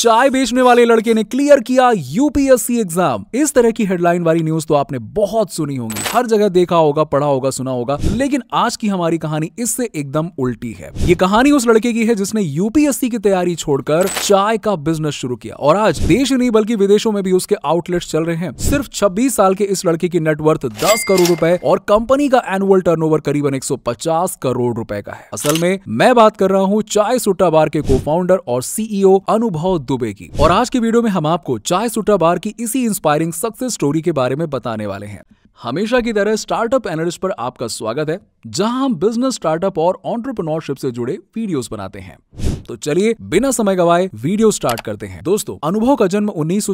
चाय बेचने वाले लड़के ने क्लियर किया यूपीएससी एग्जाम इस तरह की हेडलाइन वाली न्यूज तो आपने बहुत सुनी होगी हर जगह देखा होगा पढ़ा होगा सुना होगा लेकिन आज की हमारी कहानी इससे एकदम उल्टी है ये कहानी उस लड़के की है जिसने यूपीएससी की तैयारी छोड़कर चाय का बिजनेस शुरू किया और आज देश ही नहीं बल्कि विदेशों में भी उसके आउटलेट चल रहे हैं सिर्फ छब्बीस साल के इस लड़के की नेटवर्थ दस करोड़ रूपए और कंपनी का एनुअल टर्न करीबन एक करोड़ रूपए का है असल में मैं बात कर रहा हूँ चाय सुट्टा बार के को फाउंडर और सीईओ e अनुभव दुबे की और आज के वीडियो में हम आपको चाय सुटा बार की इसी इंस्पायरिंग सक्सेस स्टोरी के बारे में बताने वाले हैं हमेशा की तरह स्टार्टअप एनालिस्ट पर आपका स्वागत है जहां हम बिजनेस स्टार्टअप और ऑन्टरप्रनोरशिप से जुड़े वीडियोस बनाते हैं तो चलिए बिना समय गवाए वीडियो स्टार्ट करते हैं दोस्तों अनुभव का जन्म उन्नीस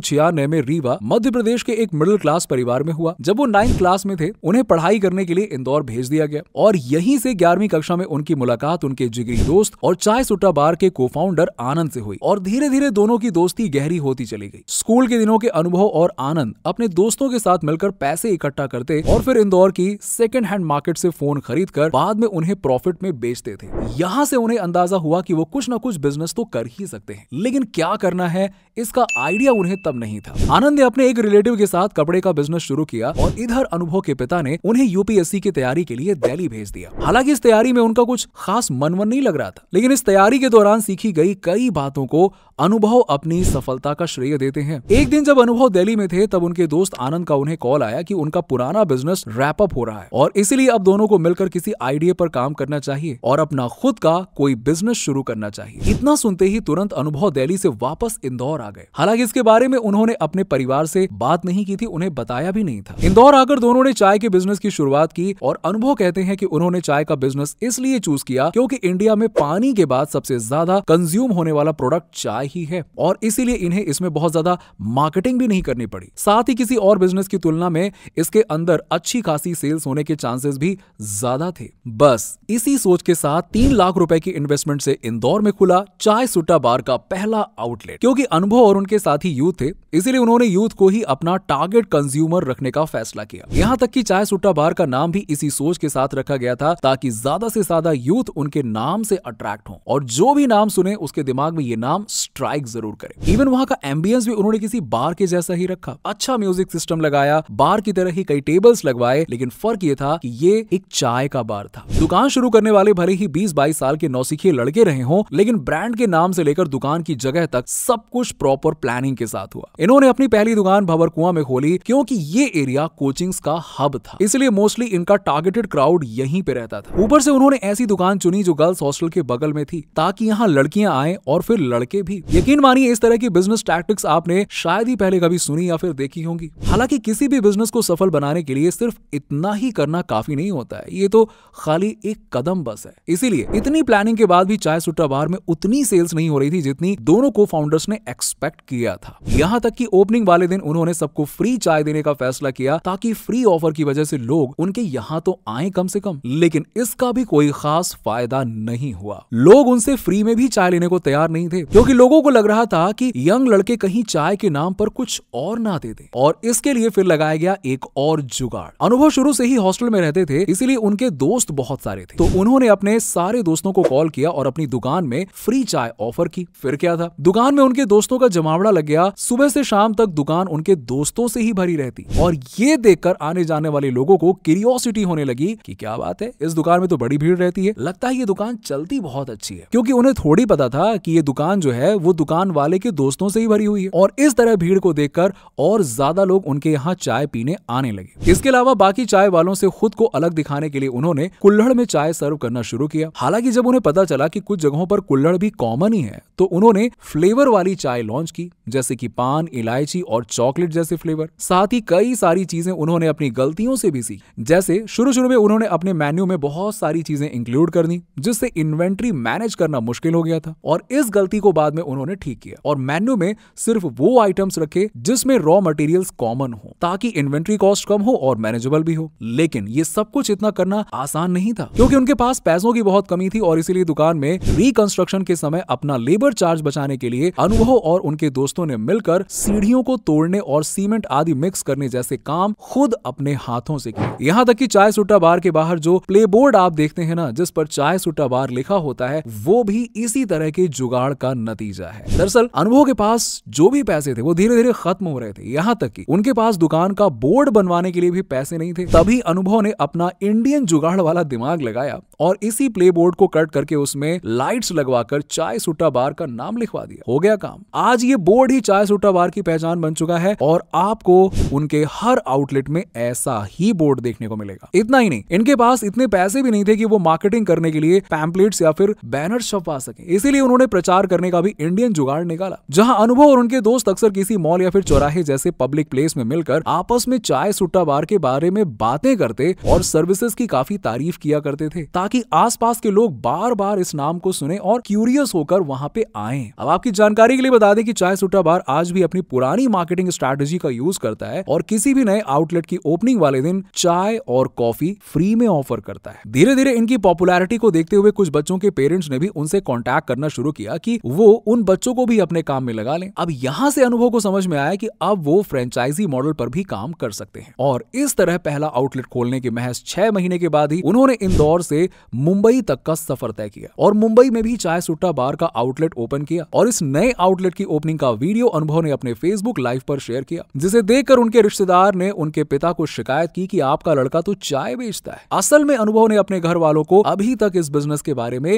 में रीवा मध्य प्रदेश के एक मिडिल क्लास परिवार में हुआ जब वो नाइन्थ क्लास में थे उन्हें पढ़ाई करने के लिए इंदौर भेज दिया गया और यहीं से ग्यारहवीं कक्षा में उनकी मुलाकात उनके जिगरी दोस्त और चाय सुट्टा बार के को फाउंडर आनंद से हुई और धीरे धीरे दोनों की दोस्ती गहरी होती चली गई स्कूल के दिनों के अनुभव और आनंद अपने दोस्तों के साथ मिलकर पैसे इकट्ठा करते और फिर इंदौर की सेकेंड हैंड मार्केट से फोन खरीद कर बाद में उन्हें प्रॉफिट में बेचते थे यहाँ से उन्हें अंदाजा हुआ की वो कुछ न कुछ बिजनेस तो कर ही सकते हैं लेकिन क्या करना है इसका आइडिया उन्हें तब नहीं था आनंद ने अपने एक रिलेटिव के साथ कपड़े का बिजनेस शुरू किया और इधर अनुभव के पिता ने उन्हें यूपीएससी की तैयारी के लिए दिल्ली भेज दिया हालांकि इस तैयारी में उनका कुछ खास मनवन नहीं लग रहा था लेकिन इस तैयारी के दौरान सीखी गई कई बातों को अनुभव अपनी सफलता का श्रेय देते हैं एक दिन जब अनुभव दिल्ली में थे तब उनके दोस्त आनंद का उन्हें कॉल आया कि उनका पुराना बिजनेस रैप अप हो रहा है और इसीलिए अब दोनों को मिलकर किसी आइडिया पर काम करना चाहिए और अपना खुद का कोई बिजनेस शुरू करना चाहिए चाहिए इतना सुनते ही तुरंत अनुभव दिल्ली से वापस इंदौर आ गए हालांकि इसके बारे में उन्होंने अपने परिवार से बात नहीं की थी उन्हें बताया भी नहीं था इंदौर आकर दोनों ने चाय के बिजनेस की शुरुआत की और अनुभव कहते हैं कि उन्होंने चाय का बिजनेस इसलिए चूज किया क्योंकि इंडिया में पानी के बाद सबसे ज्यादा कंज्यूम होने वाला प्रोडक्ट चाय ही है और इसीलिए इन्हें इसमें बहुत ज्यादा मार्केटिंग भी नहीं करनी पड़ी साथ ही किसी और बिजनेस की तुलना में इसके अंदर अच्छी खासी सेल्स होने के चांसेस भी ज्यादा थे बस इसी सोच के साथ तीन लाख रुपए की इन्वेस्टमेंट से इंदौर में खुला चाय सुट्टा बार का पहला आउटलेट क्योंकि अनुभव और उनके साथ ही यूथ थे इसीलिए उन्होंने यूथ को ही अपना टारगेट कंज्यूमर रखने का फैसला किया यहाँ तक कि चाय सुट्टा बार का नाम भी इसी सोच के साथ रखा गया था ताकि ज्यादा से ज्यादा यूथ उनके नाम से अट्रैक्ट हो और जो भी नाम सुने उसके दिमाग में ये नाम स्ट्राइक जरूर करे इवन वहाँ का एम्बियंस भी उन्होंने किसी बार के जैसा ही रखा अच्छा म्यूजिक सिस्टम लगाया बार की तरह ही कई टेबल्स लगवाए लेकिन फर्क ये था कि ये एक चाय का बार था दुकान शुरू करने वाले भले ही बीस बाईस साल के नौसिखिए लड़के रहे हों लेकिन ब्रांड के नाम से लेकर दुकान की जगह तक सब कुछ प्रॉपर प्लानिंग के साथ हुआ इन्होंने अपनी पहली दुकान भवर कुआ में खोली क्योंकि ये एरिया कोचिंग्स का हब था इसलिए मोस्टली इनका टारगेटेड क्राउड यहीं पे रहता था ऊपर से उन्होंने ऐसी दुकान चुनी जो गर्ल्स हॉस्टल के बगल में थी ताकि यहाँ लड़कियां आए और फिर लड़के भी यकीन मानिए इस तरह की बिजनेस टैक्टिक्स आपने शायद ही पहले कभी सुनी या फिर देखी होंगी हालांकि किसी भी बिजनेस को सफल बनाने के लिए सिर्फ इतना ही करना काफी नहीं होता है ये तो खाली एक कदम बस है इसीलिए इतनी प्लानिंग के बाद भी चाय सुट्टा बार में उतनी सेल्स नहीं हो रही थी जितनी दोनों को फाउंडर्स ने एक्सपेक्ट किया था यहाँ तक की ओपनिंग वाले दिन उन्होंने सबको फ्री चाय देने का फैसला किया ताकि फ्री ऑफर की वजह से लोग उनके यहाँ तो आए कम से कम लेकिन इसका भी कोई खास फायदा नहीं हुआ लोग उनसे फ्री में भी चाय लेने को तैयार नहीं थे क्योंकि लोगों को लग रहा था कि यंग लड़के कहीं चाय के नाम पर कुछ और ना दे दे और इसके लिए फिर लगाया गया एक और जुगाड़ अनुभव शुरू से ही हॉस्टल में रहते थे इसीलिए उनके दोस्त बहुत सारे थे तो उन्होंने अपने सारे दोस्तों को कॉल किया और अपनी दुकान में फ्री चाय ऑफर की फिर क्या था दुकान में उनके दोस्तों का जमावड़ा लग गया सुबह से शाम तक दुकान उनके दोस्तों से ही भरी रहती और ये देखकर आने जाने वाले लोगों को क्यूरियोसिटी होने लगी कि क्या बात है इस दुकान में तो बड़ी भीड़ रहती है लगता है ये दुकान चलती बहुत अच्छी है क्योंकि उन्हें थोड़ी पता था कि ये दुकान जो है वो दुकान वाले के दोस्तों से ही भरी हुई है और इस तरह भीड़ को देखकर और ज्यादा लोग उनके यहाँ चाय पीने आने लगे इसके अलावा बाकी चाय वालों से खुद को अलग दिखाने के लिए उन्होंने कुल्हड़ में चाय सर्व करना शुरू किया हालांकि जब उन्हें पता चला कि कुछ जगहों पर कुल्लड़ भी कॉमन ही है तो उन्होंने फ्लेवर वाली चाय लॉन्च की जैसे कि पान इलायची और चॉकलेट जैसे फ्लेवर साथ ही कई सारी चीजें उन्होंने अपनी गलतियों से भी सी जैसे शुरू शुरू में उन्होंने अपने मेन्यू में बहुत सारी चीजें इंक्लूड कर दी जिससे इन्वेंट्री मैनेज करना मुश्किल हो गया था और इस गलती को बाद में उन्होंने ठीक किया और मेन्यू में सिर्फ वो आइटम्स रखे जिसमें रॉ मटेरियल्स कॉमन हो ताकि इन्वेंट्री कॉस्ट कम हो और मैनेजेबल भी हो लेकिन ये सब कुछ इतना करना आसान नहीं था क्योंकि उनके पास पैसों की बहुत कमी थी और इसीलिए दुकान में रिकंस्ट्रक्शन के समय अपना लेबर चार्ज बचाने के लिए अनुभव और उनके दोस्त दोस्तों ने मिलकर सीढ़ियों को तोड़ने और सीमेंट आदि मिक्स करने जैसे काम खुद अपने हाथों से किए यहाँ तक की चाय सुट्टा बार के बाहर जो प्ले बोर्ड आप देखते हैं ना जिस पर चाय सुट्टा बार लिखा होता है वो भी इसी तरह के जुगाड़ का नतीजा है दरअसल अनुभव के पास जो भी पैसे थे वो धीरे धीरे खत्म हो रहे थे यहाँ तक कि उनके पास दुकान का बोर्ड बनवाने के लिए भी पैसे नहीं थे तभी अनुभव ने अपना इंडियन जुगाड़ वाला दिमाग लगाया और इसी प्ले बोर्ड को कट करके उसमें लाइट्स लगवाकर चाय सुट्टा बार का नाम लिखवा दिया हो गया काम आज ये बोर्ड बोर्ड ही चाय सुट्टा बार की पहचान बन चुका है और आपको उनके हर आउटलेट में ऐसा ही बोर्ड देखने को मिलेगा इतना ही नहीं इनके पास इतने पैसे भी नहीं थे कि वो मार्केटिंग करने के लिए पैम्पलेट्स या फिर बैनर छपवा सके इसीलिए उन्होंने प्रचार करने का भी इंडियन जुगाड़ निकाला जहां अनुभव और उनके दोस्त अक्सर किसी मॉल या फिर चौराहे जैसे पब्लिक प्लेस में मिलकर आपस में चाय सुट्टा बार के बारे में बातें करते और सर्विसेज की काफी तारीफ किया करते थे ताकि आसपास के लोग बार बार इस नाम को सुने और क्यूरियस होकर वहां पे आए अब आपकी जानकारी के लिए बता दें कि चाय सुट्टा छोटा बार आज भी अपनी पुरानी मार्केटिंग स्ट्रेटेजी का यूज करता है और किसी भी नए आउटलेट की ओपनिंग वाले दिन चाय और कॉफी फ्री में ऑफर करता है धीरे धीरे इनकी पॉपुलैरिटी को देखते हुए कुछ बच्चों के पेरेंट्स ने भी उनसे कॉन्टेक्ट करना शुरू किया कि वो उन बच्चों को भी अपने काम में लगा लें अब यहाँ से अनुभव को समझ में आया कि अब वो फ्रेंचाइजी मॉडल पर भी काम कर सकते हैं और इस तरह पहला आउटलेट खोलने के महज छह महीने के बाद ही उन्होंने इंदौर से मुंबई तक का सफर तय किया और मुंबई में भी चाय सुट्टा बार का आउटलेट ओपन किया और इस नए आउटलेट की ओपनिंग का वीडियो अनुभव ने अपने फेसबुक लाइव पर शेयर किया जिसे देखकर उनके रिश्तेदार ने उनके पिता को शिकायत की कि आपका लड़का तो चाय बेचता है असल में अनुभव ने अपने घर वालों को अभी तक इस बिजनेस के बारे में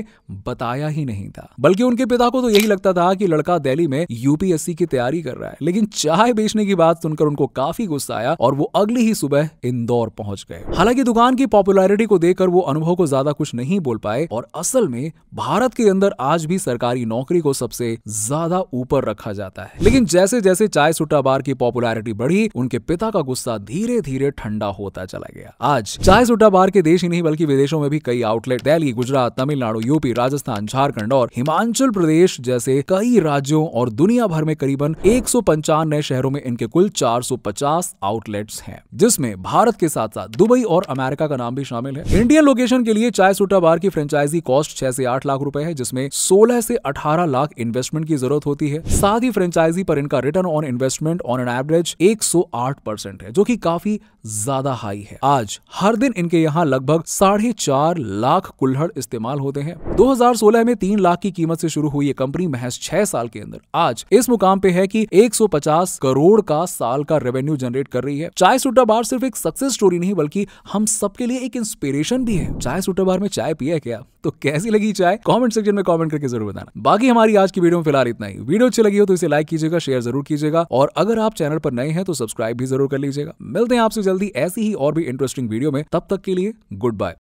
बताया ही नहीं था बल्कि उनके पिता को तो यही लगता था कि लड़का दिल्ली में यूपीएससी की तैयारी कर रहा है लेकिन चाय बेचने की बात सुनकर उनको काफी गुस्सा आया और वो अगली ही सुबह इंदौर पहुंच गए हालांकि दुकान की पॉपुलैरिटी को देखकर वो अनुभव को ज्यादा कुछ नहीं बोल पाए और असल में भारत के अंदर आज भी सरकारी नौकरी को सबसे ज्यादा ऊपर रखा जाता जाता है लेकिन जैसे जैसे चाय सुट्टा बार की पॉपुलैरिटी बढ़ी उनके पिता का गुस्सा धीरे धीरे ठंडा होता चला गया आज चाय सुट्टा बार के देश ही नहीं बल्कि विदेशों में भी कई आउटलेट दिल्ली गुजरात तमिलनाडु यूपी राजस्थान झारखंड और हिमाचल प्रदेश जैसे कई राज्यों और दुनिया भर में करीबन एक नए शहरों में इनके कुल चार आउटलेट्स हैं जिसमें भारत के साथ साथ दुबई और अमेरिका का नाम भी शामिल है इंडियन लोकेशन के लिए चाय सुट्टा बार की फ्रेंचाइजी कॉस्ट छह से आठ लाख रूपए है जिसमें सोलह से अठारह लाख इन्वेस्टमेंट की जरूरत होती है साथ ही फ्रेंचाइजी पर इनका return on investment on an average 108 percent है जो कि काफी ज्यादा हाई है आज हर दिन इनके यहाँ लगभग साढ़े चार लाख कुल्हड़ इस्तेमाल होते हैं 2016 में तीन लाख की कीमत से शुरू हुई ये कंपनी महज छह साल के अंदर आज इस मुकाम पे है कि 150 करोड़ का साल का रेवेन्यू जनरेट कर रही है चाय सुट्टा बार सिर्फ एक सक्सेस स्टोरी नहीं बल्कि हम सबके लिए एक इंस्पिरेशन भी है चाय सुट्टा बार में चाय पिए क्या तो कैसी लगी चाय कॉमेंट सेक्शन में कॉमेंट करके जरूर बताना बाकी हमारी आज की वीडियो में फिलहाल इतना ही वीडियो अच्छी लगी हो तो इसे लाइक कीजिएगा शेयर जरूर कीजिएगा और अगर आप चैनल पर नए हैं तो सब्सक्राइब भी जरूर कर लीजिएगा मिलते हैं आपसे जल्दी ऐसी ही और भी इंटरेस्टिंग वीडियो में तब तक के लिए गुड बाय